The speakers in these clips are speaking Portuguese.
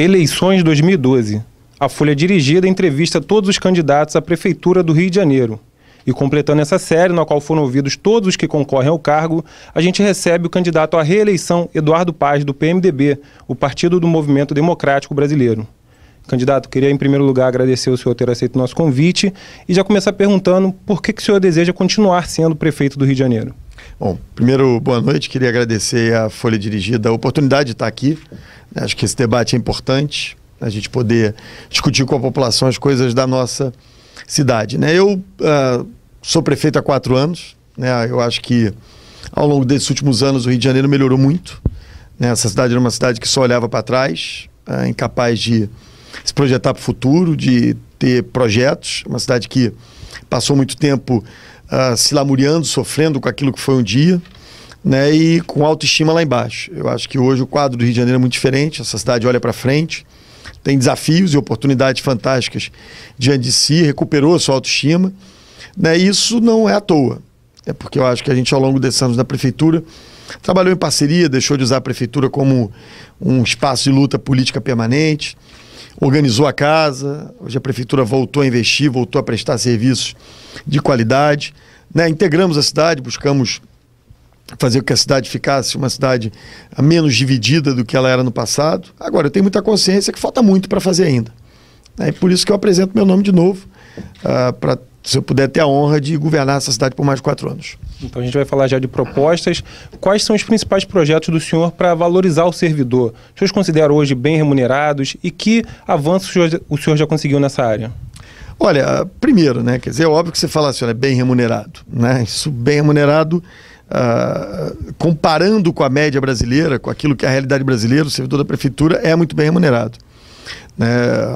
Eleições 2012. A Folha Dirigida entrevista todos os candidatos à Prefeitura do Rio de Janeiro. E completando essa série, na qual foram ouvidos todos os que concorrem ao cargo, a gente recebe o candidato à reeleição, Eduardo Paz, do PMDB, o Partido do Movimento Democrático Brasileiro. Candidato, queria em primeiro lugar agradecer o senhor ter aceito o nosso convite e já começar perguntando por que, que o senhor deseja continuar sendo prefeito do Rio de Janeiro. Bom, primeiro, boa noite. Queria agradecer à Folha Dirigida a oportunidade de estar aqui Acho que esse debate é importante, a gente poder discutir com a população as coisas da nossa cidade. Né? Eu uh, sou prefeito há quatro anos, né? eu acho que ao longo desses últimos anos o Rio de Janeiro melhorou muito. Né? Essa cidade era uma cidade que só olhava para trás, uh, incapaz de se projetar para o futuro, de ter projetos. Uma cidade que passou muito tempo uh, se lamuriando, sofrendo com aquilo que foi um dia né, e com autoestima lá embaixo. Eu acho que hoje o quadro do Rio de Janeiro é muito diferente, essa cidade olha para frente, tem desafios e oportunidades fantásticas diante de si, recuperou sua autoestima. Né, isso não é à toa, é porque eu acho que a gente, ao longo desses anos na prefeitura, trabalhou em parceria, deixou de usar a prefeitura como um espaço de luta política permanente, organizou a casa, hoje a prefeitura voltou a investir, voltou a prestar serviços de qualidade. Né, integramos a cidade, buscamos fazer com que a cidade ficasse uma cidade menos dividida do que ela era no passado. Agora, eu tenho muita consciência que falta muito para fazer ainda. É por isso que eu apresento meu nome de novo, uh, ah, para se eu puder ter a honra de governar essa cidade por mais de quatro anos. Então a gente vai falar já de propostas. Quais são os principais projetos do senhor para valorizar o servidor? Os senhores consideram hoje bem remunerados e que avanços o senhor, já conseguiu nessa área? Olha, primeiro, né? Quer dizer, é óbvio que você fala assim, é bem remunerado, né? Isso bem remunerado ah, comparando com a média brasileira, com aquilo que é a realidade brasileira, o servidor da prefeitura é muito bem remunerado. Né?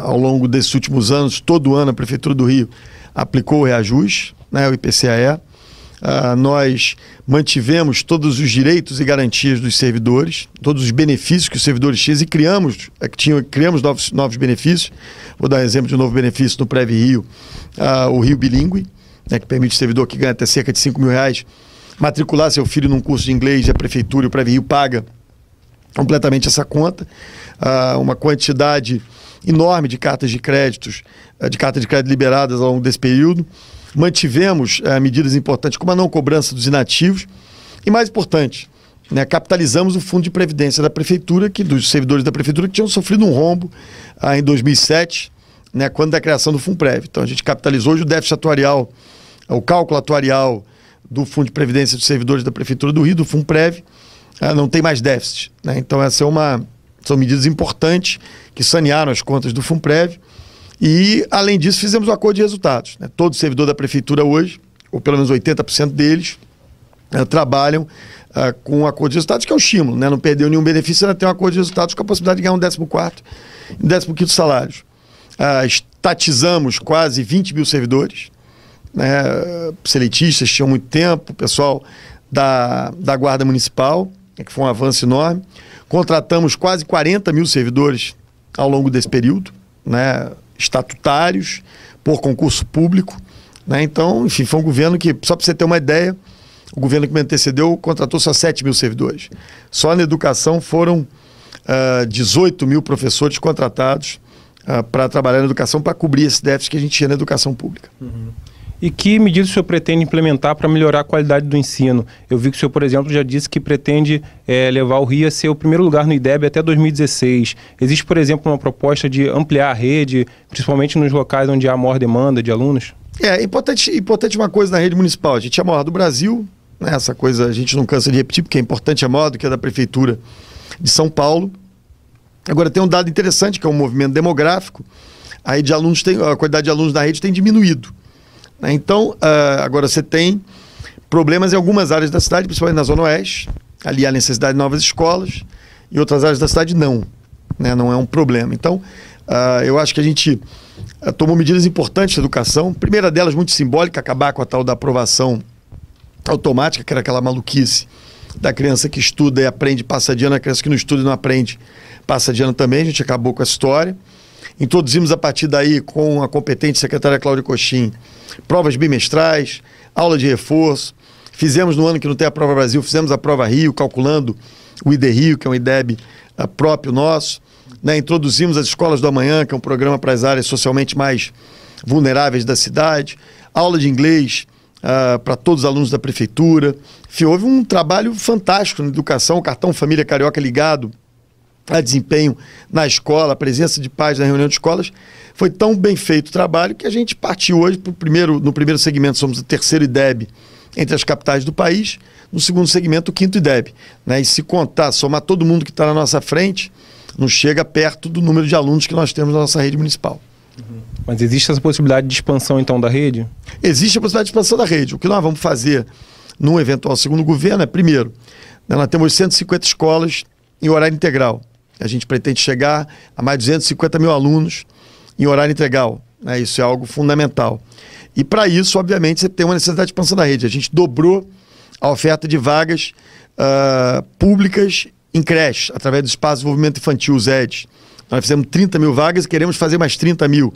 Ao longo desses últimos anos, todo ano a prefeitura do Rio aplicou o reajuste, né? o IPCAE. Uh, ah, nós mantivemos todos os direitos e garantias dos servidores, todos os benefícios que os servidores tinham e criamos, eh, tinham criamos novos, novos benefícios. Vou dar um exemplo de um novo benefício no Preve Rio, uh, o Rio Bilingue, né, que permite o servidor que ganha até cerca de 5 mil reais matricular seu filho num curso de inglês, a prefeitura e o Pré-Rio paga completamente essa conta. Ah, uma quantidade enorme de cartas de créditos, ah, de cartas de crédito liberadas ao longo desse período. Mantivemos ah, medidas importantes como a não cobrança dos inativos e, mais importante, né, capitalizamos o fundo de previdência da prefeitura, que dos servidores da prefeitura que tinham sofrido um rombo ah, em 2007, né, quando da criação do fundo Funprev. Então a gente capitalizou hoje o déficit atuarial, o cálculo atuarial do Fundo de Previdência dos Servidores da Prefeitura do Rio, do FUNPREV, ah, não tem mais déficit. Né? Então, essa é uma, são medidas importantes que sanearam as contas do FUNPREV. E, além disso, fizemos o um acordo de resultados. Né? Todo servidor da Prefeitura hoje, ou pelo menos 80% deles, uh, trabalham uh, com um acordo de resultados, que é o estímulo. Né? Não perdeu nenhum benefício, ainda tem um acordo de resultados com a possibilidade de ganhar um 14º e 15 salários. Uh, estatizamos quase 20 mil servidores né, seletistas tinham muito tempo, o pessoal da, da Guarda Municipal, né, que foi um avanço enorme. Contratamos quase 40 mil servidores ao longo desse período, né, estatutários, por concurso público. Né? Então, enfim, foi um governo que, só para você ter uma ideia, o governo que me antecedeu contratou só 7 mil servidores. Só na educação foram uh, ah, 18 mil professores contratados uh, ah, para trabalhar na educação, para cobrir esse déficit que a gente tinha na educação pública. Uhum. E que medidas o senhor pretende implementar para melhorar a qualidade do ensino? Eu vi que o senhor, por exemplo, já disse que pretende é, levar o Rio a ser o primeiro lugar no IDEB até 2016. Existe, por exemplo, uma proposta de ampliar a rede, principalmente nos locais onde há maior demanda de alunos? É, importante, importante uma coisa na rede municipal. A gente é a maior do Brasil, né? essa coisa a gente não cansa de repetir, porque é importante, a é maior do que a da Prefeitura de São Paulo. Agora, tem um dado interessante, que é um movimento demográfico. A, rede de alunos tem, a quantidade de alunos na rede tem diminuído. Né? Então, uh, agora você tem problemas em algumas áreas da cidade, principalmente na Zona Oeste. Ali há necessidade de novas escolas. Em outras áreas da cidade, não. Né? Não é um problema. Então, uh, eu acho que a gente uh, tomou medidas importantes de educação. Primeira delas, muito simbólica, acabar com a tal da aprovação automática, que era aquela maluquice da criança que estuda e aprende, passa de ano, a criança que não estuda e não aprende, passa de ano também. A gente acabou com a história. Introduzimos a partir daí, com a competente secretária Cláudia Coxim, provas bimestrais, aula de reforço. Fizemos no ano que não tem a prova Brasil, fizemos a prova Rio, calculando o ID Rio, que é um IDEB ah, próprio nosso. Né? Introduzimos as escolas do amanhã, que é um programa para as áreas socialmente mais vulneráveis da cidade. Aula de inglês uh, para todos os alunos da prefeitura. Enfim, houve um trabalho fantástico na educação, o cartão Família Carioca ligado a desempenho na escola, a presença de pais na reunião de escolas. Foi tão bem feito o trabalho que a gente partiu hoje para o primeiro, no primeiro segmento somos o terceiro IDEB entre as capitais do país, no segundo segmento o quinto IDEB. Né? E se contar, somar todo mundo que está na nossa frente, não chega perto do número de alunos que nós temos na nossa rede municipal. Uhum. Mas existe essa possibilidade de expansão então da rede? Existe a possibilidade de expansão da rede. O que nós vamos fazer num eventual segundo governo é, primeiro, né, nós temos 150 escolas em horário integral. A gente pretende chegar a mais de 250 mil alunos em horário integral. Né? Isso é algo fundamental. E para isso, obviamente, você tem uma necessidade de expansão da rede. A gente dobrou a oferta de vagas uh, públicas em creche, através do Espaço de Desenvolvimento Infantil, Zeds. ZED. Nós fizemos 30 mil vagas e queremos fazer mais 30 mil.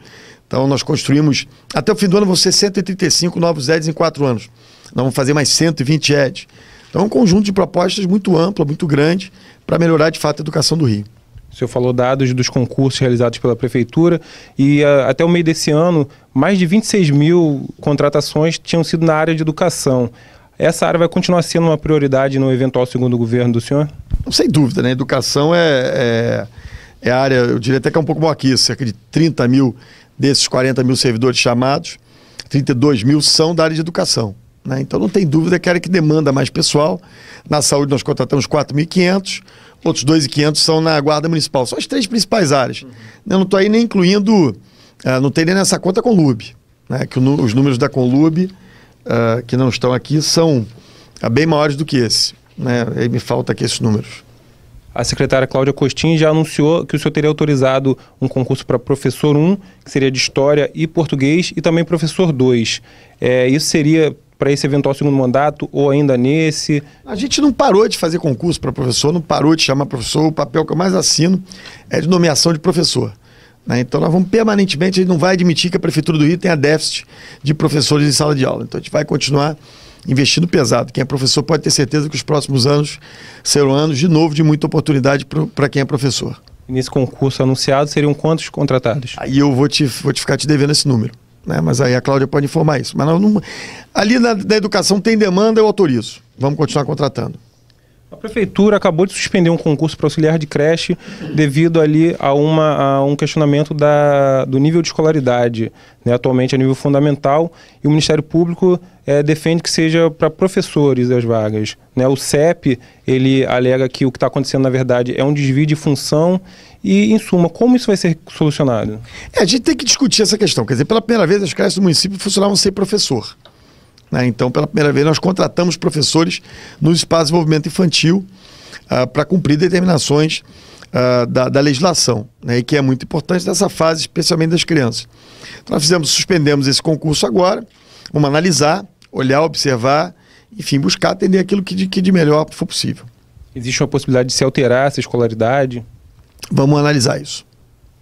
Então, nós construímos, até o fim do ano, vão ser 135 novos Zeds em quatro anos. Nós vamos fazer mais 120 Zeds. Então, é um conjunto de propostas muito ampla, muito grande, para melhorar de fato a educação do Rio. O senhor falou dados dos concursos realizados pela Prefeitura e ah, até o meio desse ano, mais de 26 mil contratações tinham sido na área de educação. Essa área vai continuar sendo uma prioridade no eventual segundo governo do senhor? Sem dúvida, né? Educação é, é, é área, eu diria até que é um pouco maior que isso, cerca de 30 mil desses 40 mil servidores chamados, 32 mil são da área de educação. Né? Então não tem dúvida que era que demanda mais pessoal. Na saúde nós contratamos 4.500, outros 2.500 são na guarda municipal. São as três principais áreas. Uhum. Eu não estou aí nem incluindo, uh, não tem nem nessa conta a Conlube, né? que o, os números da Conlube, uh, que não estão aqui, são uh, bem maiores do que esse. Né? Aí me falta aqui esses números. A secretária Cláudia Costin já anunciou que o senhor teria autorizado um concurso para professor 1, que seria de História e Português, e também professor 2. É, isso seria para esse eventual segundo mandato ou ainda nesse? A gente não parou de fazer concurso para professor, não parou de chamar professor. O papel que eu mais assino é de nomeação de professor. Né? Então nós vamos permanentemente, a gente não vai admitir que a Prefeitura do Rio tenha déficit de professores em sala de aula. Então a gente vai continuar investindo pesado. Quem é professor pode ter certeza que os próximos anos serão anos de novo de muita oportunidade para quem é professor. E nesse concurso anunciado seriam quantos contratados? Aí eu vou te, vou te ficar te devendo esse número. Né? Mas aí a Cláudia pode informar isso. Mas não, ali na, educação tem demanda, eu autorizo. Vamos continuar contratando. A prefeitura acabou de suspender um concurso para auxiliar de creche devido ali a, uma, a um questionamento da, do nível de escolaridade, né? atualmente a é nível fundamental, e o Ministério Público é, defende que seja para professores as vagas. Né? O CEP ele alega que o que está acontecendo na verdade é um desvio de função e, em suma, como isso vai ser solucionado? É, a gente tem que discutir essa questão. Quer dizer, pela primeira vez, as creches do município funcionavam sem professor. Né? Então, pela primeira vez, nós contratamos professores no espaço de desenvolvimento infantil uh, ah, para cumprir determinações uh, da, da, legislação, né? e que é muito importante nessa fase, especialmente das crianças. Então, nós fizemos, suspendemos esse concurso agora, vamos analisar, olhar, observar, enfim, buscar atender aquilo que de, que de melhor for possível. Existe uma possibilidade de se alterar essa escolaridade? Vamos analisar isso.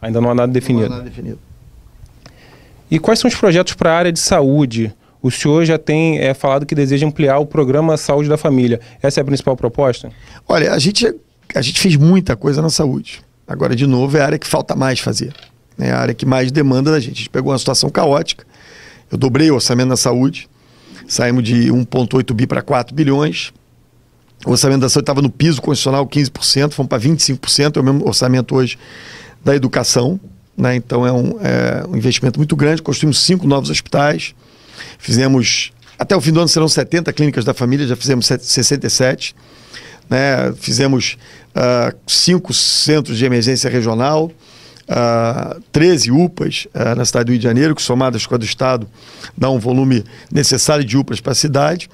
Ainda não há nada definido. Não há nada definido. E quais são os projetos para a área de saúde? O senhor já tem é, falado que deseja ampliar o programa Saúde da Família. Essa é a principal proposta? Olha, a gente, a gente fez muita coisa na saúde. Agora, de novo, é a área que falta mais fazer. É a área que mais demanda da gente. A gente pegou uma situação caótica. Eu dobrei o orçamento na saúde. Saímos de 1,8 bi para 4 bilhões. O orçamento da saúde estava no piso constitucional 15%, fomos para 25%, é o mesmo orçamento hoje da educação. Né? Então é um, é um investimento muito grande. Construímos cinco novos hospitais, fizemos. Até o fim do ano serão 70 clínicas da família, já fizemos 67. Né? Fizemos uh, cinco centros de emergência regional, uh, ah, 13 UPAs uh, ah, na cidade do Rio de Janeiro, que somadas com a do Estado dá um volume necessário de UPAs para a cidade.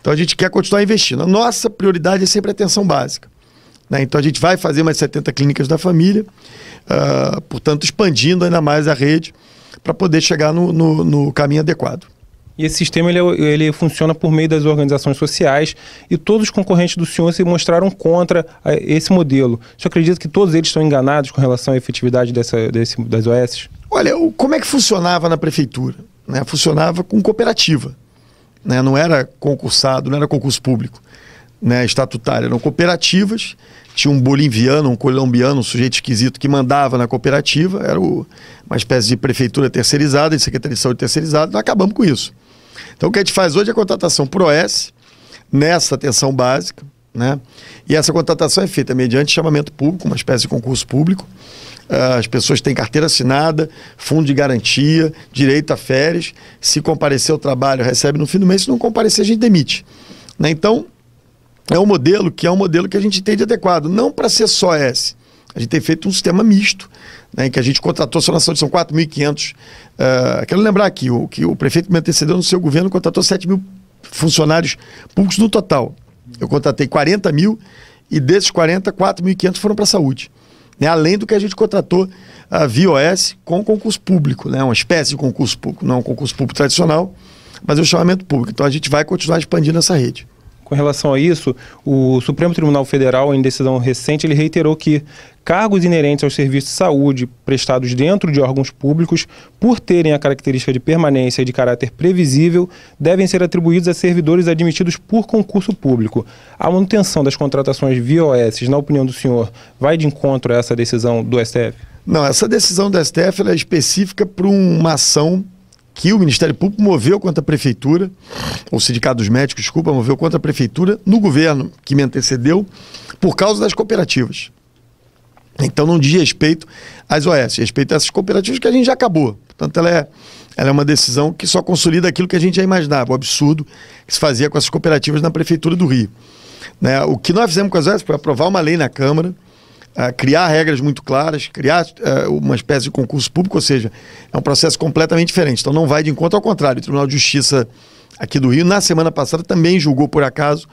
Então a gente quer continuar investindo. A nossa prioridade é sempre a atenção básica. Né? Então a gente vai fazer mais 70 clínicas da família, uh, portanto expandindo ainda mais a rede para poder chegar no, no, no caminho adequado. E esse sistema ele, é ele, funciona por meio das organizações sociais e todos os concorrentes do senhor se mostraram contra ah, esse modelo. Você acredita que todos eles estão enganados com relação à efetividade dessa, desse, das OS? Olha, como é que funcionava na prefeitura? Né? Funcionava com cooperativa né, não era concursado, não era concurso público, né, estatutário, eram cooperativas. Tinha um boliviano, um colombiano, um sujeito esquisito que mandava na cooperativa, era uma espécie de prefeitura terceirizada, de secretaria de saúde terceirizada, nós acabamos com isso. Então o que a gente faz hoje é a contratação ProS nessa atenção básica, né? E essa contratação é feita mediante chamamento público, uma espécie de concurso público. Ah, as pessoas têm carteira assinada, fundo de garantia, direito a férias. Se comparecer ao trabalho, recebe no fim do mês. Se não comparecer, a gente demite. Né? Então, é um modelo que é um modelo que a gente tem de adequado. Não para ser só esse. A gente tem feito um sistema misto, né, em que a gente contratou, na saúde são 4.500. Uh, ah, quero lembrar aqui o, que o prefeito me antecedeu no seu governo contratou 7 mil funcionários públicos no total. Eu contratei 40 mil e desses 40, 4.500 foram para a saúde né? além do que a gente contratou a VOS com concurso público, né? uma espécie de concurso público, não é um concurso público tradicional, mas o é um chamamento público. Então a gente vai continuar expandindo essa rede. Com relação a isso, o Supremo Tribunal Federal, em decisão recente, ele reiterou que cargos inerentes aos serviços de saúde prestados dentro de órgãos públicos, por terem a característica de permanência e de caráter previsível, devem ser atribuídos a servidores admitidos por concurso público. A manutenção das contratações via OS, na opinião do senhor, vai de encontro a essa decisão do STF? Não, essa decisão do STF é específica para uma ação que o Ministério Público moveu contra a Prefeitura, ou o Sindicato dos Médicos, desculpa, moveu contra a Prefeitura no governo que me antecedeu, por causa das cooperativas. Então não diz respeito às OS, respeito a essas cooperativas que a gente já acabou. Portanto, ela é, ela é uma decisão que só consolida aquilo que a gente já imaginava, o absurdo que se fazia com essas cooperativas na Prefeitura do Rio. Né? O que nós fizemos com as OS foi aprovar uma lei na Câmara, uh, criar regras muito claras, criar uh, uma espécie de concurso público, ou seja, é um processo completamente diferente. Então não vai de encontro, ao contrário. O Tribunal de Justiça aqui do Rio, na semana passada, também julgou, por acaso,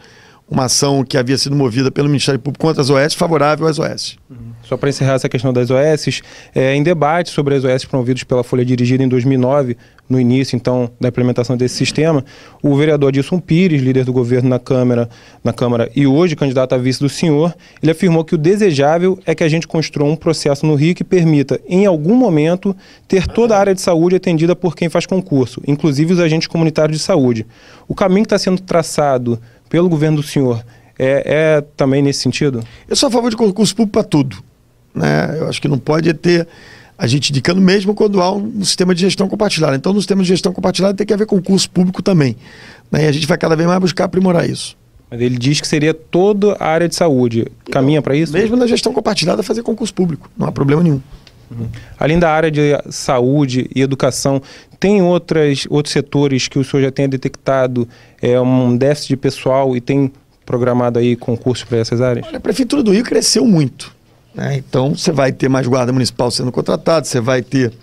uma ação que havia sido movida pelo Ministério Público contra as OS, favorável às OS. Só para encerrar essa questão das OS, é, em debate sobre as OS promovidos pela Folha Dirigida em 2009, no início, então, da implementação desse sistema, o vereador Adilson Pires, líder do governo na Câmara, na Câmara e hoje candidato a vice do senhor, ele afirmou que o desejável é que a gente construa um processo no Rio que permita, em algum momento, ter toda a área de saúde atendida por quem faz concurso, inclusive os agentes comunitários de saúde. O caminho que está sendo traçado pelo governo do senhor, é, é também nesse sentido? Eu sou a favor de concurso público para tudo. Né? Eu acho que não pode é ter a gente indicando mesmo quando há um, sistema de gestão compartilhada. Então, no sistema de gestão compartilhada tem que haver concurso público também. Né? E a gente vai cada vez mais buscar aprimorar isso. Mas ele diz que seria toda a área de saúde. Caminha então, para isso? Mesmo na gestão compartilhada, fazer concurso público. Não há problema nenhum. Uhum. Além da área de saúde e educação, tem outras, outros setores que o senhor já tenha detectado é, um déficit de pessoal e tem programado aí concurso para essas áreas? Olha, a Prefeitura do Rio cresceu muito. Né? Então, você vai ter mais guarda municipal sendo contratado, você vai ter.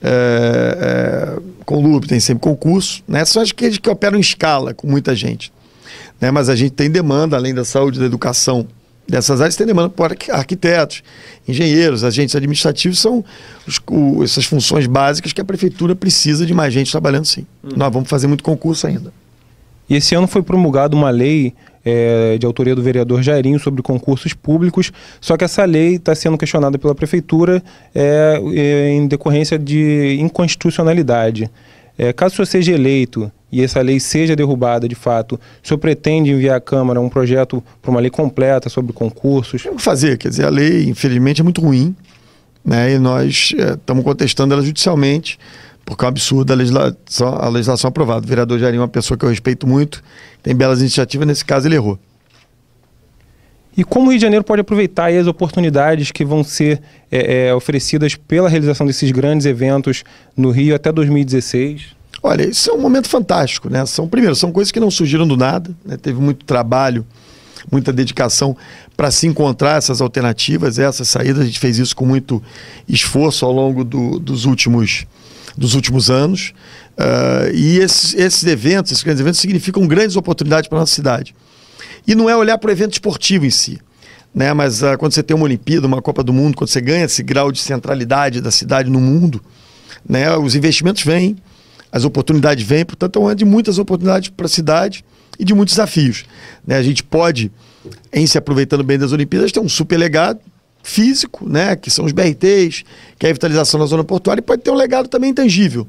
É, é, com o LUB tem sempre concurso, né? são as que operam em escala com muita gente. Né? Mas a gente tem demanda, além da saúde, e da educação, dessas áreas tem demanda por arquitetos, engenheiros, agentes administrativos, são os, o, essas funções básicas que a prefeitura precisa de mais gente trabalhando sim. Hum. Nós vamos fazer muito concurso ainda. E esse ano foi promulgada uma lei é, de autoria do vereador Jairinho sobre concursos públicos, só que essa lei está sendo questionada pela prefeitura é, é, em decorrência de inconstitucionalidade. É, caso o senhor seja eleito, e essa lei seja derrubada de fato, o senhor pretende enviar à Câmara um projeto para uma lei completa sobre concursos? O que fazer, quer dizer, a lei, infelizmente, é muito ruim, né? E nós eh, estamos é, contestando ela judicialmente, porque é um absurdo a legislação, a legislação aprovada. O vereador Jair é uma pessoa que eu respeito muito, tem belas iniciativas, nesse caso ele errou. E como o Rio de Janeiro pode aproveitar as oportunidades que vão ser é, é, oferecidas pela realização desses grandes eventos no Rio até 2016? Olha, isso é um momento fantástico, né? São, primeiro, são coisas que não surgiram do nada, né? teve muito trabalho, muita dedicação para se encontrar essas alternativas, essas saídas. A gente fez isso com muito esforço ao longo do, dos últimos dos últimos anos. Uh, e esses, esses eventos, esses grandes eventos, significam grandes oportunidades para a nossa cidade. E não é olhar para o evento esportivo em si. Né? Mas uh, quando você tem uma Olimpíada, uma Copa do Mundo, quando você ganha esse grau de centralidade da cidade no mundo, né? os investimentos vêm as oportunidades vêm, portanto, é um ano de muitas oportunidades para a cidade e de muitos desafios. Né? A gente pode, em se aproveitando bem das Olimpíadas, ter um super legado físico, né? que são os BRTs, que é a revitalização da zona portuária, e pode ter um legado também intangível.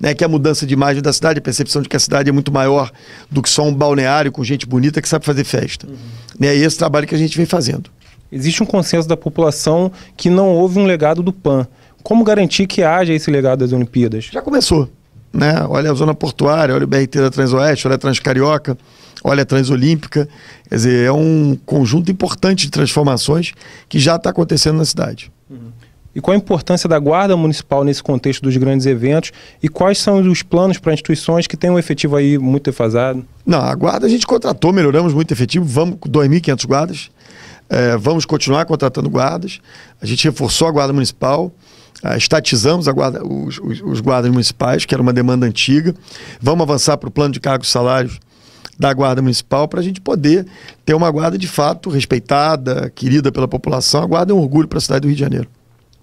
Né, que é a mudança de imagem da cidade, a percepção de que a cidade é muito maior do que só um balneário com gente bonita que sabe fazer festa. Uhum. Né, e esse trabalho que a gente vem fazendo. Existe um consenso da população que não houve um legado do PAN. Como garantir que haja esse legado das Olimpíadas? Já começou né? olha a zona portuária, olha o BRT da Transoeste, olha a Transcarioca, olha a Transolímpica. Quer dizer, é um conjunto importante de transformações que já está acontecendo na cidade. Uhum. E qual a importância da Guarda Municipal nesse contexto dos grandes eventos? E quais são os planos para instituições que têm um efetivo aí muito defasado? Não, a Guarda a gente contratou, melhoramos muito o efetivo, vamos com 2.500 guardas. É, vamos continuar contratando guardas. A gente reforçou a Guarda Municipal. Uh, estatizamos guarda, os, os, os, guardas municipais, que era uma demanda antiga. Vamos avançar para o plano de cargos e salários da Guarda Municipal para a gente poder ter uma guarda de fato respeitada, querida pela população. A guarda é um orgulho para a cidade do Rio de Janeiro.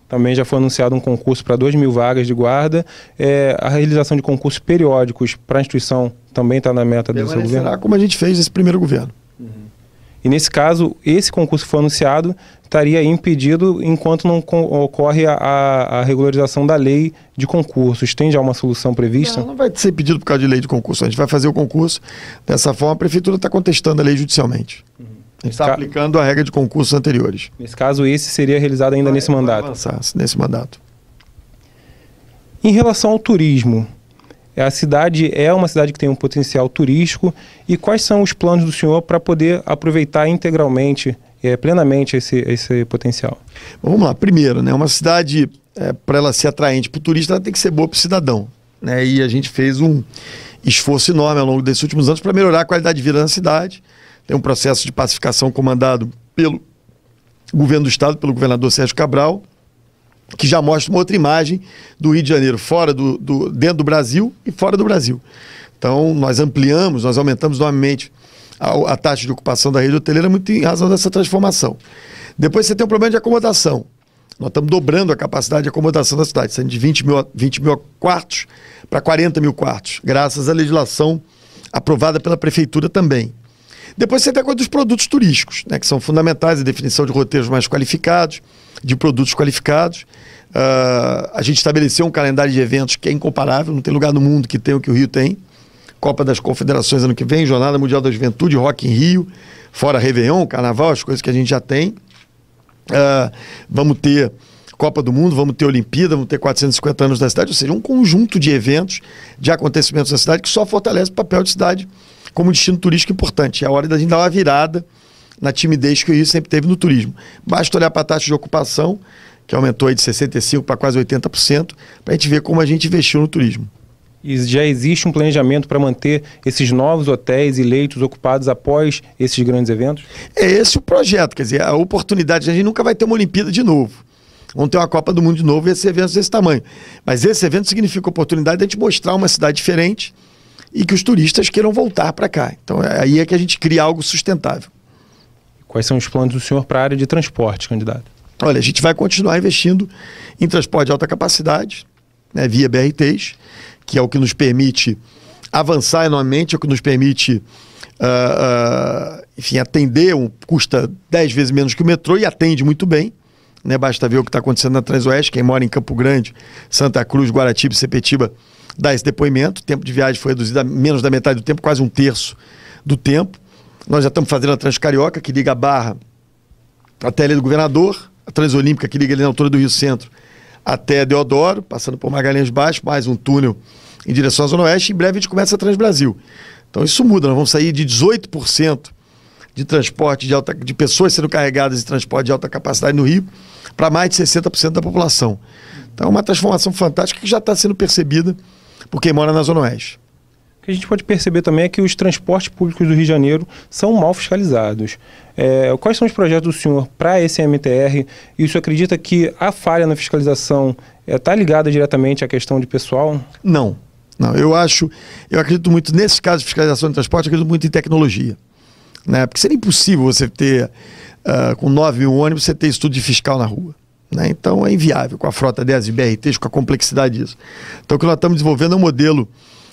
Também já foi anunciado um concurso para 2 mil vagas de guarda. É, a realização de concursos periódicos para a instituição também está na meta desse governo. Como a gente fez esse primeiro governo. E nesse caso, esse concurso que foi anunciado estaria impedido enquanto não ocorre a, a, regularização da lei de concursos. Tem já uma solução prevista? Não, não vai ser impedido por causa de lei de concurso. A gente vai fazer o concurso. Dessa forma, a prefeitura está contestando a lei judicialmente. Uhum. está ca... aplicando a regra de concursos anteriores. Nesse caso, esse seria realizado ainda vai, nesse mandato. nesse mandato. Em relação ao turismo, a cidade é uma cidade que tem um potencial turístico e quais são os planos do senhor para poder aproveitar integralmente, é, plenamente esse, esse potencial? Vamos lá, primeiro, né, uma cidade, é, para ela ser atraente para o turista, ela tem que ser boa para o cidadão. Né, e a gente fez um esforço enorme ao longo desses últimos anos para melhorar a qualidade de vida na cidade. Tem um processo de pacificação comandado pelo governo do estado, pelo governador Sérgio Cabral, que já mostra uma outra imagem do Rio de Janeiro fora do, do dentro do Brasil e fora do Brasil. Então, nós ampliamos, nós aumentamos novamente a, a taxa de ocupação da rede hoteleira muito em razão dessa transformação. Depois você tem um problema de acomodação. Nós estamos dobrando a capacidade de acomodação da cidade, saindo de 20 mil, 20 mil quartos para 40 mil quartos, graças à legislação aprovada pela prefeitura também. Depois você tem a coisa dos produtos turísticos, né, que são fundamentais, a definição de roteiros mais qualificados, de produtos qualificados. Uh, a gente estabeleceu um calendário de eventos que é incomparável, não tem lugar no mundo que tem o que o Rio tem. Copa das Confederações ano que vem, Jornada Mundial da Juventude, Rock em Rio, fora Réveillon, Carnaval, as coisas que a gente já tem. Uh, vamos ter Copa do Mundo, vamos ter Olimpíada, vamos ter 450 anos da cidade, ou seja, um conjunto de eventos, de acontecimentos da cidade que só fortalece o papel de cidade como destino turístico importante. É a hora da gente dar uma virada na timidez que o Rio sempre teve no turismo. Basta olhar para a taxa de ocupação, que aumentou aí de 65% para quase 80%, para a gente ver como a gente investiu no turismo. E já existe um planejamento para manter esses novos hotéis e leitos ocupados após esses grandes eventos? É esse o projeto, quer dizer, a oportunidade, a gente nunca vai ter uma Olimpíada de novo. Vamos ter uma Copa do Mundo de novo e esses eventos desse tamanho. Mas esse evento significa a oportunidade de a gente mostrar uma cidade diferente e que os turistas queiram voltar para cá. Então é, aí é que a gente cria algo sustentável. Quais são os planos do senhor para a área de transporte, candidato? Olha, a gente vai continuar investindo em transporte de alta capacidade, né, via BRTs, que é o que nos permite avançar enormemente, é o que nos permite Uh, uh, enfim, atender, um, custa 10 vezes menos que o metrô e atende muito bem. Né? Basta ver o que está acontecendo na Transoeste, quem mora em Campo Grande, Santa Cruz, Guaratiba, Sepetiba, dá esse depoimento. O tempo de viagem foi reduzido a menos da metade do tempo, quase um terço do tempo. Nós já estamos fazendo a Transcarioca, que liga a Barra até a Ilha do Governador, a Transolímpica, que liga ali na altura do Rio Centro até Deodoro, passando por Magalhães Baixo, mais um túnel em direção à Zona Oeste, e em breve a gente começa a Transbrasil. Então isso muda, nós vamos sair de 18% de transporte de alta de pessoas sendo carregadas de transporte de alta capacidade no Rio para mais de 60% da população. Então é uma transformação fantástica que já está sendo percebida por quem mora na Zona Oeste. O que a gente pode perceber também é que os transportes públicos do Rio de Janeiro são mal fiscalizados. É, quais são os projetos do senhor para esse MTR? E o senhor acredita que a falha na fiscalização está é, tá ligada diretamente à questão de pessoal? Não. Não, eu acho, eu acredito muito, nesse caso de fiscalização de transporte, eu acredito muito em tecnologia. Né? Porque seria impossível você ter, uh, com 9 mil ônibus, você ter estudo de fiscal na rua. Né? Então é inviável, com a frota 10 e BRTs, com a complexidade disso. Então o que nós estamos desenvolvendo é um modelo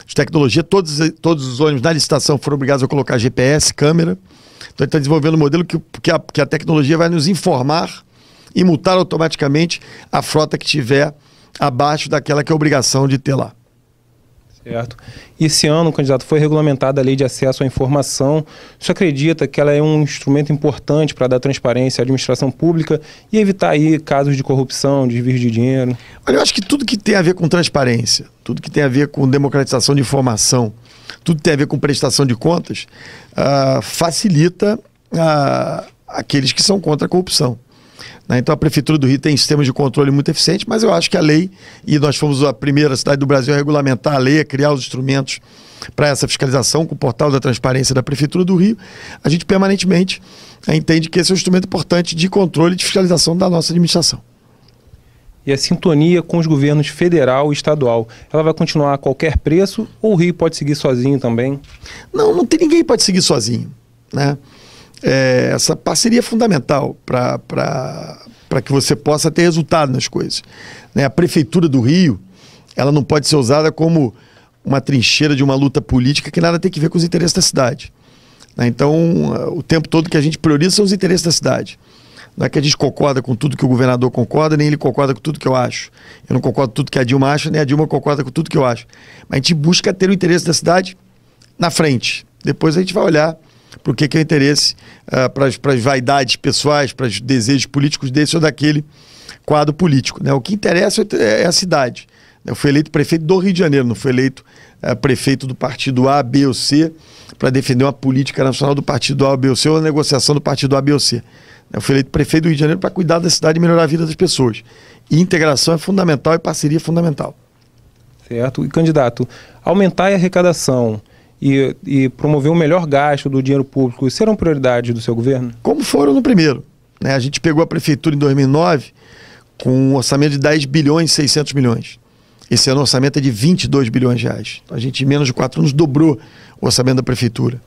de tecnologia. Todos, todos os ônibus na licitação foram obrigados a colocar GPS, câmera. Então, a gente está desenvolvendo um modelo que, que, a, que a tecnologia vai nos informar e multar automaticamente a frota que tiver abaixo daquela que é obrigação de ter lá. Certo. Esse ano, candidato, foi regulamentada a lei de acesso à informação. Você acredita que ela é um instrumento importante para dar transparência à administração pública e evitar aí casos de corrupção, desvio de dinheiro? Olha, eu acho que tudo que tem a ver com transparência, tudo que tem a ver com democratização de informação, tudo que tem a ver com prestação de contas, uh, facilita uh, aqueles que são contra a corrupção. Né? Então a Prefeitura do Rio tem sistemas de controle muito eficientes, mas eu acho que a lei, e nós fomos a primeira cidade do Brasil a regulamentar a lei, a criar os instrumentos para essa fiscalização com o portal da transparência da Prefeitura do Rio, a gente permanentemente né, entende que esse é um instrumento importante de controle e de fiscalização da nossa administração. E a sintonia com os governos federal e estadual, ela vai continuar a qualquer preço ou o Rio pode seguir sozinho também? Não, não tem ninguém pode seguir sozinho, né? é, essa parceria é fundamental para que você possa ter resultado nas coisas. Né? A Prefeitura do Rio, ela não pode ser usada como uma trincheira de uma luta política que nada tem que ver com os interesses da cidade. Né? Então, o tempo todo que a gente prioriza são os interesses da cidade. Não é que a gente concorda com tudo que o governador concorda, nem ele concorda com tudo que eu acho. Eu não concordo com tudo que a Dilma acha, nem a Dilma concorda com tudo que eu acho. Mas a gente busca ter o interesse da cidade na frente. Depois a gente vai olhar o que é interesse uh, ah, para as vaidades pessoais, para os desejos políticos desse ou daquele quadro político. Né? O que interessa é, é a cidade. Né? Eu fui eleito prefeito do Rio de Janeiro, não fui eleito uh, prefeito do partido A, B ou C para defender uma política nacional do partido A, B ou C ou a negociação do partido A, B ou C. Né? Eu fui eleito prefeito do Rio de Janeiro para cuidar da cidade e melhorar a vida das pessoas. E integração é fundamental e parceria é fundamental. Certo. E candidato, aumentar a arrecadação e, e promover um melhor gasto do dinheiro público serão prioridades do seu governo? Como foram no primeiro. Né? A gente pegou a prefeitura em 2009 com um orçamento de 10 bilhões e 600 milhões. Esse ano o orçamento é de 22 bilhões de reais. Então, a gente, em menos de quatro anos, dobrou o orçamento da prefeitura.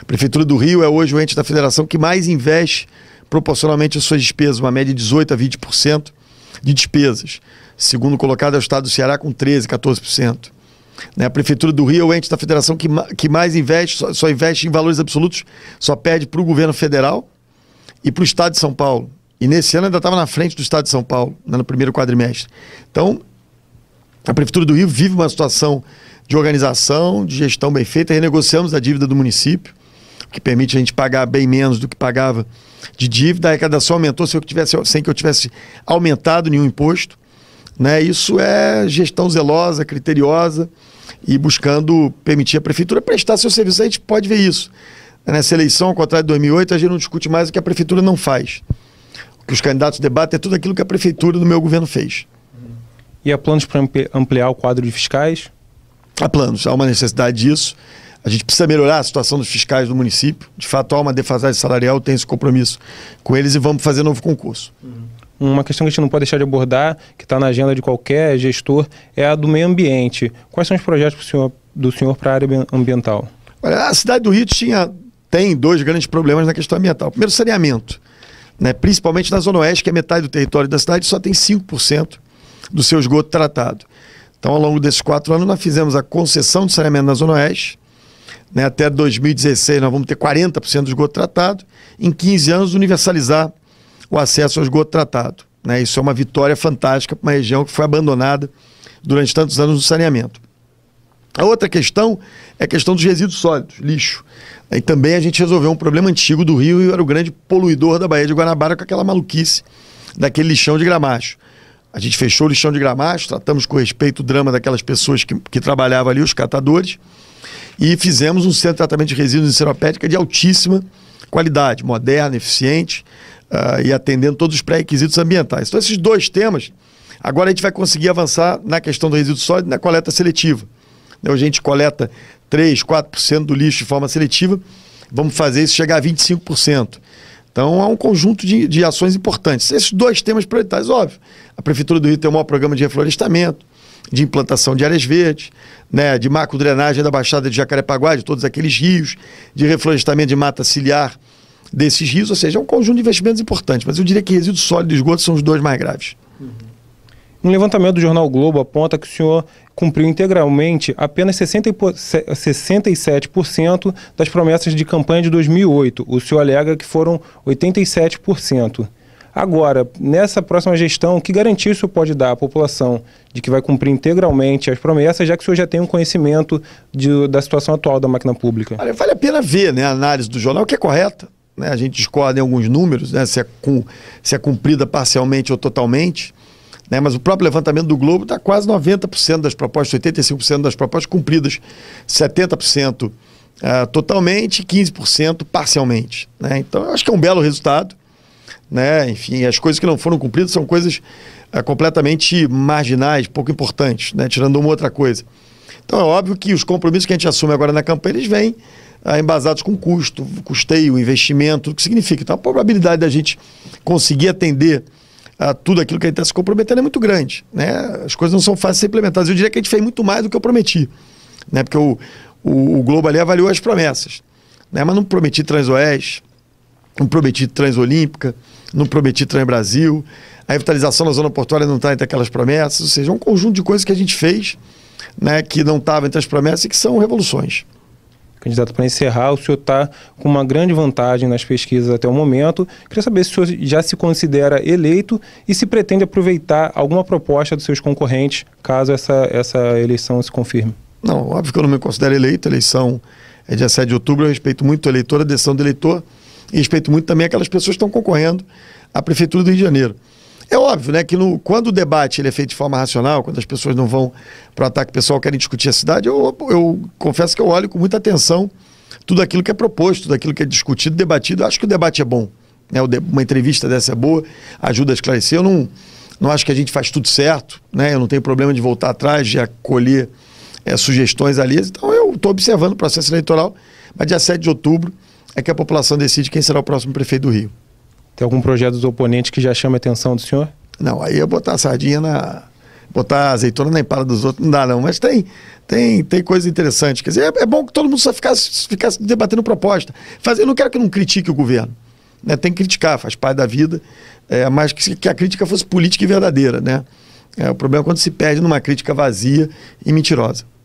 A prefeitura do Rio é hoje o ente da federação que mais investe proporcionalmente às suas despesas, uma média de 18% a 20% de despesas. Segundo colocado é o estado do Ceará com 13%, 14%. Né? A Prefeitura do Rio é o ente da federação que, que mais investe, só, só investe em valores absolutos, só pede para o governo federal e para o Estado de São Paulo. E nesse ano ainda estava na frente do Estado de São Paulo, né, no primeiro quadrimestre. Então, a Prefeitura do Rio vive uma situação de organização, de gestão bem feita. Renegociamos a dívida do município, o que permite a gente pagar bem menos do que pagava de dívida. A arrecadação aumentou sem, eu tivesse, sem que eu tivesse aumentado nenhum imposto. Né? Isso é gestão zelosa, criteriosa e buscando permitir a prefeitura prestar seu serviço. A gente pode ver isso. Nessa eleição, ao contrário de 2008, a gente não discute mais o que a prefeitura não faz. O que os candidatos debatem é tudo aquilo que a prefeitura do meu governo fez. E há planos para ampliar o quadro de fiscais? Há planos, há uma necessidade disso. A gente precisa melhorar a situação dos fiscais do município. De fato, há uma defasagem salarial, tem esse compromisso com eles e vamos fazer novo concurso. Uhum uma questão que a gente não pode deixar de abordar, que está na agenda de qualquer gestor, é a do meio ambiente. Quais são os projetos do senhor, do senhor para a área ambiental? Olha, a cidade do Rio tinha, tem dois grandes problemas na questão ambiental. Primeiro, saneamento. Né? Principalmente na Zona Oeste, que é metade do território da cidade, só tem 5% do seu esgoto tratado. Então, ao longo desses quatro anos, nós fizemos a concessão de saneamento na Zona Oeste. Né? Até 2016, nós vamos ter 40% do esgoto tratado. Em 15 anos, universalizar o acesso ao esgoto tratado. Né? Isso é uma vitória fantástica para uma região que foi abandonada durante tantos anos no saneamento. A outra questão é a questão dos resíduos sólidos, lixo. E também a gente resolveu um problema antigo do Rio e era o grande poluidor da Baía de Guanabara com aquela maluquice daquele lixão de gramacho. A gente fechou o lixão de gramacho, tratamos com respeito o drama daquelas pessoas que, que trabalhavam ali, os catadores, e fizemos um centro de tratamento de resíduos em seropédica de altíssima qualidade, moderna, eficiente, uh, e atendendo todos os pré-requisitos ambientais. Então, esses dois temas, agora a gente vai conseguir avançar na questão do resíduo sólido e na coleta seletiva. Então, né, a gente coleta 3, 4% do lixo de forma seletiva, vamos fazer isso chegar a 25%. Então, há um conjunto de, de ações importantes. Esses dois temas prioritários, óbvio. A Prefeitura do Rio tem o maior programa de reflorestamento, de implantação de áreas verdes, né, de macro drenagem da Baixada de Jacarepaguá, de todos aqueles rios, de reflorestamento de mata ciliar desses rios, ou seja, é um conjunto de investimentos importantes, mas eu diria que resíduos sólidos e esgoto são os dois mais graves. Uhum. Um levantamento do jornal Globo aponta que o senhor cumpriu integralmente apenas 67% das promessas de campanha de 2008. O senhor alega que foram 87%. Agora, nessa próxima gestão, que garantia o senhor pode dar à população de que vai cumprir integralmente as promessas, já que o senhor já tem um conhecimento de, da situação atual da máquina pública? Olha, vale a pena ver né, a análise do jornal, que é correta né, a gente discorda em alguns números, né, se, é com, se é cumprida parcialmente ou totalmente, né, mas o próprio levantamento do Globo está quase 90% das propostas, 85% das propostas cumpridas, 70% uh, ah, totalmente, 15% parcialmente. Né? Então, eu acho que é um belo resultado. Né? Enfim, as coisas que não foram cumpridas são coisas uh, completamente marginais, pouco importantes, né? tirando uma outra coisa. Então, é óbvio que os compromissos que a gente assume agora na campanha, eles vêm ah, embasados com custo, custeio, investimento, o que significa. Então a probabilidade da gente conseguir atender a tudo aquilo que a gente está se comprometendo é muito grande. Né? As coisas não são fáceis de ser implementadas. Eu diria que a gente fez muito mais do que eu prometi. Né? Porque o, o, o Globo ali avaliou as promessas. Né? Mas não prometi Transoeste, não prometi Transolímpica, não prometi Transbrasil. A revitalização da zona portuária não está entre aquelas promessas. Ou seja, é um conjunto de coisas que a gente fez né, que não estava entre as promessas e que são revoluções. Candidato, para encerrar, o senhor está com uma grande vantagem nas pesquisas até o momento. Queria saber se o senhor já se considera eleito e se pretende aproveitar alguma proposta dos seus concorrentes, caso essa, essa eleição se confirme. Não, óbvio que eu não me considero eleito. A eleição é dia 7 de outubro. Eu respeito muito o eleitor, a decisão do eleitor, e respeito muito também aquelas pessoas que estão concorrendo à Prefeitura do Rio de Janeiro. É óbvio, né, que no, quando o debate ele é feito de forma racional, quando as pessoas não vão para o ataque pessoal, querem discutir a cidade, eu, eu confesso que eu olho com muita atenção tudo aquilo que é proposto, tudo aquilo que é discutido, debatido. Eu acho que o debate é bom. Né? Uma entrevista dessa é boa, ajuda a esclarecer. Eu não, não acho que a gente faz tudo certo, né? eu não tenho problema de voltar atrás, de acolher é, sugestões ali. Então eu estou observando o processo eleitoral, mas dia 7 de outubro é que a população decide quem será o próximo prefeito do Rio. Tem algum projeto dos oponentes que já chama a atenção do senhor? Não, aí é botar a sardinha na. botar azeitona na empada dos outros, não dá não. Mas tem, tem, tem coisa interessante. Quer dizer, é, é bom que todo mundo só ficasse, ficasse debatendo proposta. Faz, eu não quero que não critique o governo. Né? Tem que criticar, faz parte da vida. É, mas que, que a crítica fosse política e verdadeira, né? É, o problema é quando se perde numa crítica vazia e mentirosa.